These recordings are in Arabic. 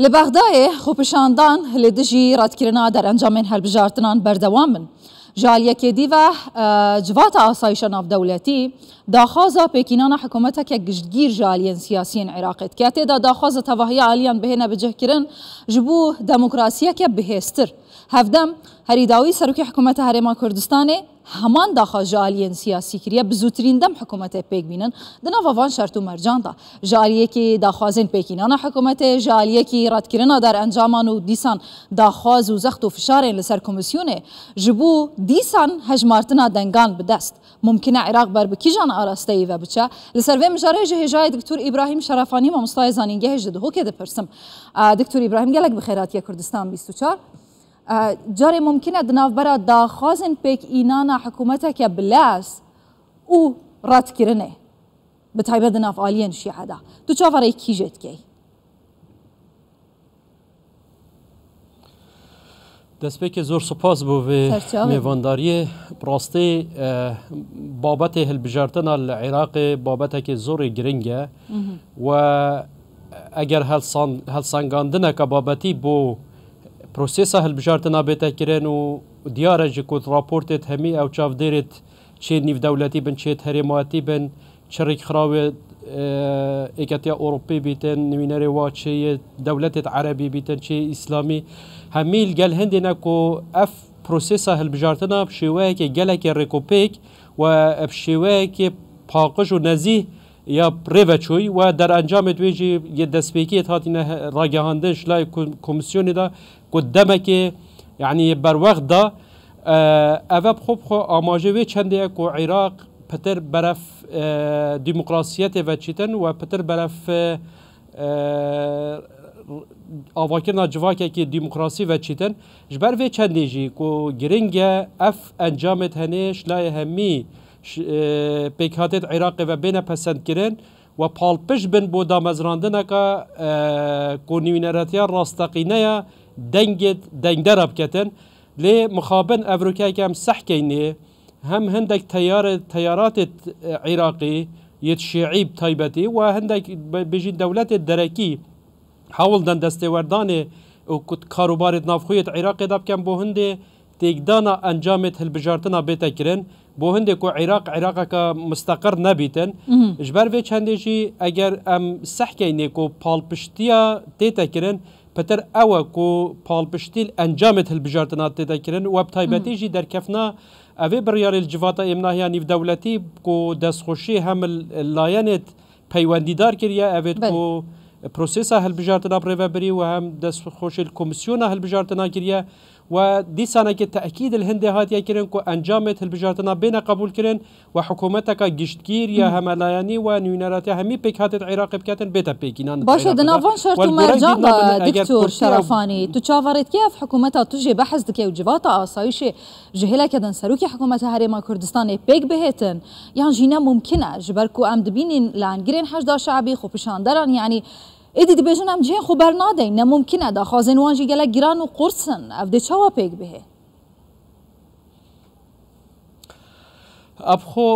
Li Bexdayê xwepêşandan li dijî radkirina derençamên helbijartinan berdewam in. Ji aliyekê dîve e, civata asayişa navdewletî, daxwaza pêkînana hikûmetekek giştgîr ji aliyên siyasiyên Iraqê dike. Têda daxwaza tevahiya aliyan bihêne bicihkirin ji bo demokrasiyeke bihêztir. هەفدەم هەریداوی سەرکی حکوومەتە هەرێما کوردستانی هەمان داخوا ژالیەن سیاسی کریە بزوترین دەم حکوومەتە پێکبینن دناڤان شەرت و مەرجاندا ژالیەکی داخوازن پێکینانە حکوومەتێ ژالیەکی ڕاتکردنا دەر ئەنجامان و دیسان داخواز و زەخت و فشارێن لەسەر کمیسیونێ ji بوو دیسان هەژمارتنا دەنگان بدەست ممکنە عێراق بربکیژان ئاراستەی بە بچە لەسەر وێ مژارێژ هێژای دکتور ئیبراهیم شەرافانی مامۆستای زانینگە هێژ دهۆکێ دەپرسم دکتور ئیبراهیم گەلک بخێراتیە کوردستان 24 جاري ممكنه دناف برا دا خازن بيك اينانا حکومتا که بلاس او رات كرنه بتايبه دناف آلین شي دا تو چاوره کی جد کی؟ دەستپێکی زۆر سوپاس بۆ بێ نێڤنداریە ڕاستی اه، هل بجارتنا العراق عێراقی بابەتێکی زور گرنگە و اگر هل, هل سان ئەگەر هەلسانگاندنەکە بابتی بو پرۆسێسا هەلبژارتنا بێتەکرێن و دیارە ژکوت راپۆرتێت هەمی ئەو چاو دێرێت چێ نیفدەولەتی بن چێت هەرێماتی بن چڕێک خراوێت اه، ئێکەتیا ئۆروپی بیتن نوینەرێ وا چێ دەولەتێت عەربی بیتن چێ ئیسلامی هەمیل گەل هەندێنە کۆ ئەف پرۆسێسا هەلبژارتنا شێوەیەکی گەلێکی ڕێکۆپێک و ئەف شێوەیەکی پاقش و نەزیه یا پرێڤەچووی و انجام وێژی یە دەستپێکیت هاتیە ڕاگەهاندش لای دا قدامك يعني بر وقت دا آه، اوه بخوب خو آماجه وی چنده که عراق پتر برف آه، دموکراسیت و چیتن و پتر برف آه، آواکرنا جواکه که دموکراسی و چیتن جبر وی چنده جی که گرنگ اف انجامت هنه شلای همی پیکاتت عراق و بین پسند کرن و پالپش بن بودا مزراندن که که نیوینراتیا راستقینه دنگت دنگ دەنگدەرە کتن لی مخابن افروکای کم صح ئەڤروکایکەم هم هندک تیار تیارات عراقی یت شێعیب تایبەتی و هندک دولت هەندێک بژین دەولەتێت دەرەکی حول دەن دەستێوەردانێ کاروبارێت نافخویت عێراقێدا بکەم بۆ هەندێ تێکدانا ئەنجامێت هەلبژارتنا بێتەکردن بۆ هەندێک و عێراق عێراقەکە مستەقر نەبیتن ژبەر بێ چندێکی ئەگەر ئەم سەحکەینێک و پاڵپشتیا تێتەکردن پتر اوه کو پال پشتیل انجامت هل دیده کرن و جی در کفنا اوه وە الجواتا امناهی ئەوێ دولتی کو دستخوشی هم لاینت پیواندی دار کریا اوه کو پروسیس هل پرۆسسا هەلبژارتنا بری و هم دستخوشی دەستخۆشیل هل هەلبژارتنا کریا و دیسانه که تأکید هات هاتیه کرن که انجامت هلبجارتنا بین قبول کرن و حکومتکا گشتگیر یا همالایانی و نویناراتی همی پیک هاتت عراق بکتن بیتا پیکینان باشا دناوان شرط تو دكتور شرفاني تشافرت كيف حكومتها تجي بحث و جواتا آسایش جهلا كدن سروكي حكومتها هريما کردستان بيك بهتن يعني جينا ممکنه جبرکو ام دبينين لانجرين حشدا شعبي خوبشاندران يعني ایدی دی بیژنم جه خبر نادین نممکنه دا خازنوان جی گله گران و قرصن اف دی چوا پیک بهه اب خو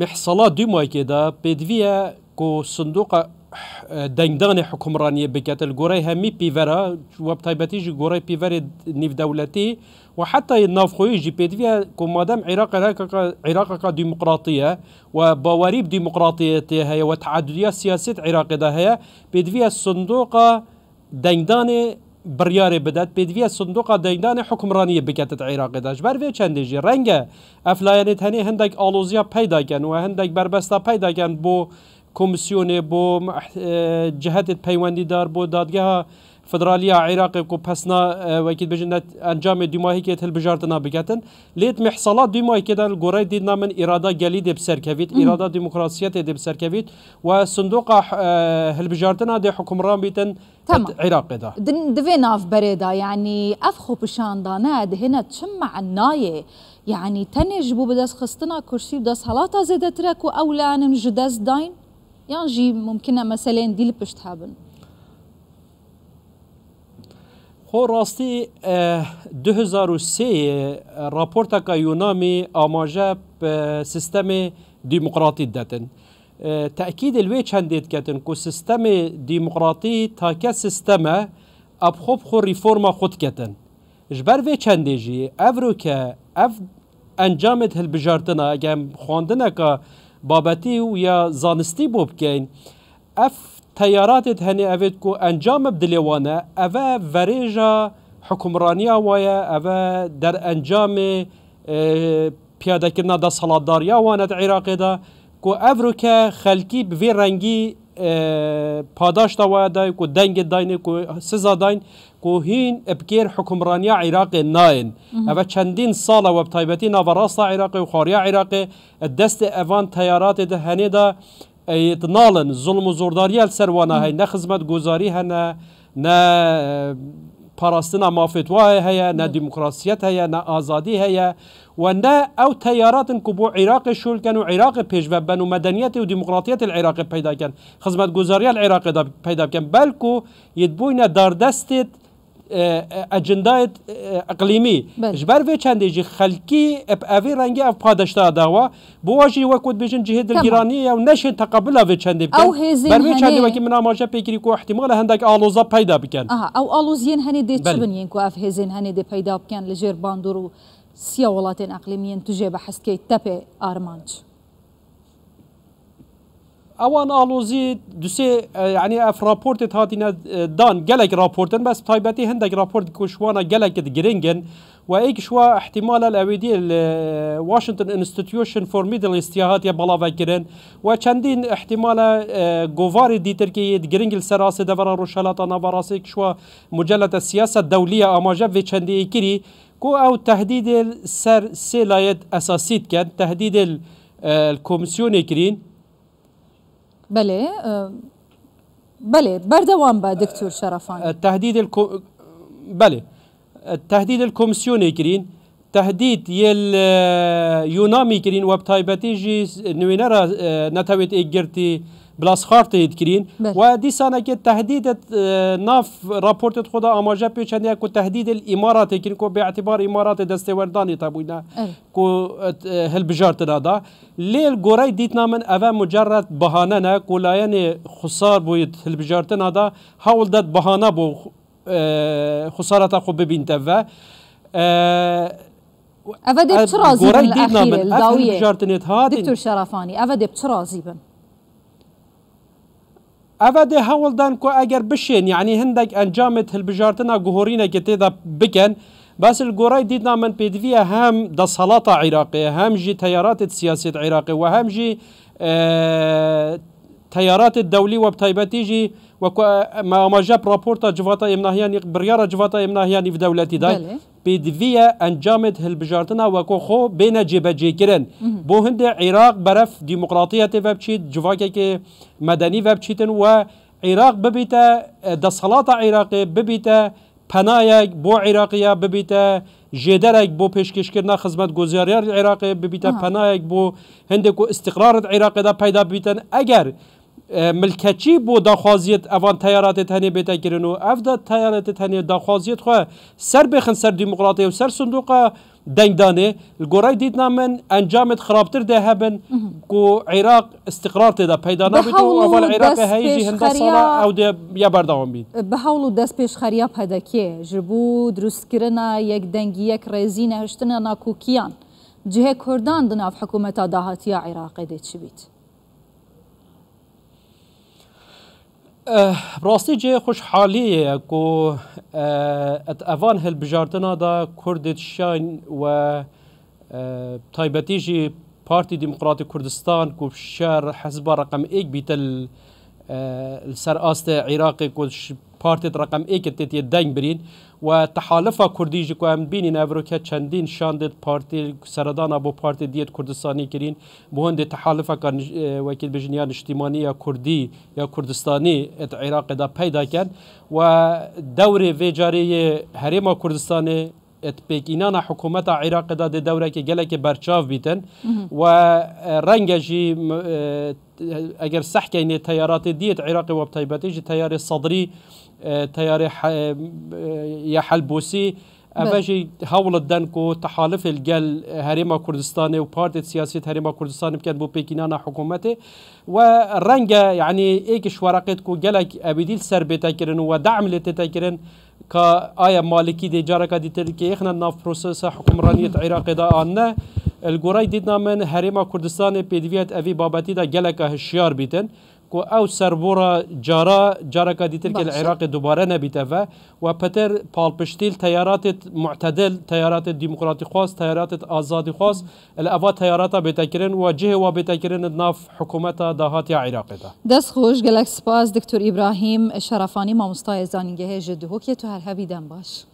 محصلات دوی مایکی دا پدویه کو صندوق دنگدغن حکمرانی بکات الگوره همی پیورا و بطایبتی جی گوره پیور نیف دولتی و حتی نافخوی جی پیدوی که مادم عراق عراق کا دموقراطیه و باوری دموقراطیتی های و تعددی سیاست عراق ده هیا پیدوی صندوق دنگدان بریاره بدات پیدوی صندوق دنگدان حکمرانی بکات عراق داش بر وی چند جی رنگ افلایانت هنی هندک آلوزیا پیدا کن و هندک بربستا پیدا کن بو کمیسیۆنێ بۆ اه، جهتت پەیوەندیدار بۆ دادگەها فدرالیە عێراقی و اه، دیماهی که تل بجارت دوماهیکێت لیت بگاتن دیماهی که دوماهیکێدار گرای دید من اراده گەلی دب بسەرکەویت اراده دموکراسیت دب بسەرکەویت و اه، هل بجارت نده حکمران بیتن عێراقدا دوێ نافبەرێدا یعنی ئەف خۆپشاندانە دهێنە چممە عنایێ. يعني تنێژ بوو بەدەست خستنا کورسی و دەست هەڵاتا زێدەترە و ئەولانم ji دەست داین یان ژی ممکنە مەسەلێن دیل پشت هابن خۆ ڕاستی 2023 راپۆرتەکە یونامی ئاماژە سیستەمی دیموکراتی دەتن. تاکی دلوێ چەندێتکەتن کو سیستەمی دیموکراتی تاکە سیستەمە ئەبخۆب خۆ ریفۆرما خودکەتن. ژبەر vê çendêjî ev rûke ev encamê hilbijartina gem xwandineka بابتی و یا زانستی بوب اف بۆ بکەین ئەف تەیاراتێت هەنێ ئەوێت و ئەنجامە بدلێوانە ئەvە ڤەرێژە حکومڕانیا وایە ئەvە دەرئەنجامێ پیادەکردنا دەسەڵاتداریا عراقی دا کو افروکه خلکی بێ رنگی پاداشتا وایە دای کو dengê daynê ku siza dayn ku hîn epkêr hukumraniya Iraqê nayên mhm. Ev çendîn sala web taybetî navarasta Iraqê û xariya Iraqê e, destê evan teyaratê de henê da e, nalin zulm û zordariya ser wana hey mhm. ne xizmet gozarî hene ne پاراستنا مافتواه هەیە نە دیموکراسیەت هەیە نە ئازادی هەیە و نه ئەو تەیاراتن کو عراق عێراق شولکەن و عراق پیش بن و مدنیت و دیموکراتیەت العێراق پیداکەن خزمەت گوزاریال عێراقدا پیدا بکەن بەلکو یت بووینە داردەستێت اجندای اقلیمی جبر وی چند جی خلکی اپ اوی رنگی اف پادشتا داوا بو واجی وکود بجن جهه دلگیرانی او نشن تقبل اوی چند بکن او هزین بر وی چند وکی منا ماجا پیکری کو احتمال هندک آلوزا پیدا بکن آها او آلوزین هنی دی چبنین کو اف هزین هنی دی پیدا بکن لجر باندورو سیا ولاتین اقلیمیین تجه بحث کی تپه آرمانچ اوان آلوزی دوسه اه، یعنی اف راپورت هاتینا اه، دان گلک راپورتن بس تایبتی هندک راپورت کشوانا گلک گرینگن و ایک شوا احتمال الاویدی واشنطن انستیتیوشن فور میدل استیاهات یا بلاوه کرن و چندین احتمال اه، گواری دیتر که ید گرینگل سراسی دورا روشالاتا نواراسی شوا مجلد سیاست دولیه آماجه و چندی ایکری كو او تهديد سر سلايد اساسيت كان تهديد الكومسيون كرين بله آه، بله بەردەوام بە دکتور شەرەفان آه، آه، تهدید بله تهدید الکمسیۆنی کرین تهدید یل یونامی کرین وەب تایبەتی ژی نوێنەرە نەتەوێت ئێگرتی بلاس خارت هید ودي سنه كي تهديد اه، ناف رابورت خدا اماجا پیچنده که تهديد الامارات کرین كو باعتبار اعتبار امارات دستوردانی تبوینه كو اه، هل بجارت دادا ليل گوری ديتنا من أفا مجرد بهانه نه کولاین خسار بويت هل بجارت تنادا هاول داد بهانه بو اه، خسارتا خوب ببين تفا دي بترازي بالأخير الداوية دكتور شرفاني دي بترازي بن ئەە هول دان کو اگر بشین یعنی هندک انجامت هل بجارتنا هەلبژارتنا گوهۆرینەکە دا بکن بس الگورای دیدنا من پیدوی هم دا سلطة عراقی هم جي تيارات السياسة العراقية وهم جي آه تیارات دەولی وە تایبەتیژی وەکو ماماژە پراپۆرتە جواتە ئێمناهیانی بڕیاە جواتە ئێمناهیانی دەولەتی دای پێدویە ئەنجامت هەلبژارتنا وەکۆ خۆ بێنە جێبەجێکردن بۆ هەندێ عێراق بەرەف دیموکراتیە تێ بچیت جوواکێکی مەدەنی و عراق وە دا صلاة عراقي عێراقی ببیتە بو بۆ عێراقیە ببیتە بو بۆ پێشکەشکردنا خزمەت گزاریار عراقی ببیتە پەنایەک بو هندکو استقرار عراقی دا پیدا بیتن اگر ملکەچی بۆ داخوازیت ئەوان تەیاراتێت هەنێ بێتەگرن و ئەفدا تەیارەتت هەنێ داخوازیت خو سەر بخن سەر دیموکراتی و سەر سندوقە دەنگدانێ گۆڕای دیتنامن ئەنجامت خراپتر دە هەبن و عێراق استقرار تێدا پەیدانابیتەوەڵ عێراق هەیەی هەندە ساڵە ئەو یا بەرداوام بین بە هەوڵ و دەست پێش خەریاب هەدەکێ ژبوو دروستکردە یەک دەنگی یەک ڕێزی نەهشتنە ناکوکیان جهێ کوردان دناف حکوومەتا داهاتیە عێراقی دێت چ بیت. راستي جي خوشحالي كو ات اوان هلبجارتنا دا كرد شاين و تايبتي جي بارتي ديمقراطي كردستان كو شار حزب رقم 1 بيتل السر آست عراقي كو پارتت رقم ایکت تی دنگ برین و تحالف کردی جی که هم بینین اوروکه چندین شاندت پارتی سردان ابو پارتی دیت کردستانی کرین مهند تحالف کار وکیل بجنیان اجتماعی یا کردی یا کردستانی ات عراق دا پیدا کن و دور ویجاری هریم کردستان عراق حکوومەتە عێراقدا دە دەورەکی گەلێکی بەرچاو بیتن و ڕەنگەژی ئەگەر اه، سەحکەینێ تەیاراتی دیت عێراقی وەبتایبەتیژی تەیاری سەدری تەیاری حەلبوسی ئەمەژی هەوڵت دەن و اه، اه، تحالف الجل هەرێمە کوردستانی و پارتێت سیاست هەرێمە کوردستان بکەن بو پێکینانە حکوومەتێ و ڕەنگە یعنی ئێکیش وەرەقێت و گەلێک ئەبیدیل سەر بێتەکردن و داملێت تێتەکردن که آیا مالکی دی جاره که دیتر که اخنا ناف پروسس حکمرانیت عراق دا آن نه الگورای دیدنا من هریما کردستان پیدویت اوی بابتی دا گلک هشیار بیتن کو او سربورا جارا جارا كاديتر دیتر العراق دوباره نبیته و و بال بشتيل تيارات معتدل تيارات ديمقراطي خاص تيارات ازادي خاص الافا تيارات بیتکرن و جهه و بیتکرن ناف حکومت دهات عراق ده دس خوش باس گلک سپاس دکتور ابراهیم شرفانی مامستای زانینگه كي تو هر هبیدن باش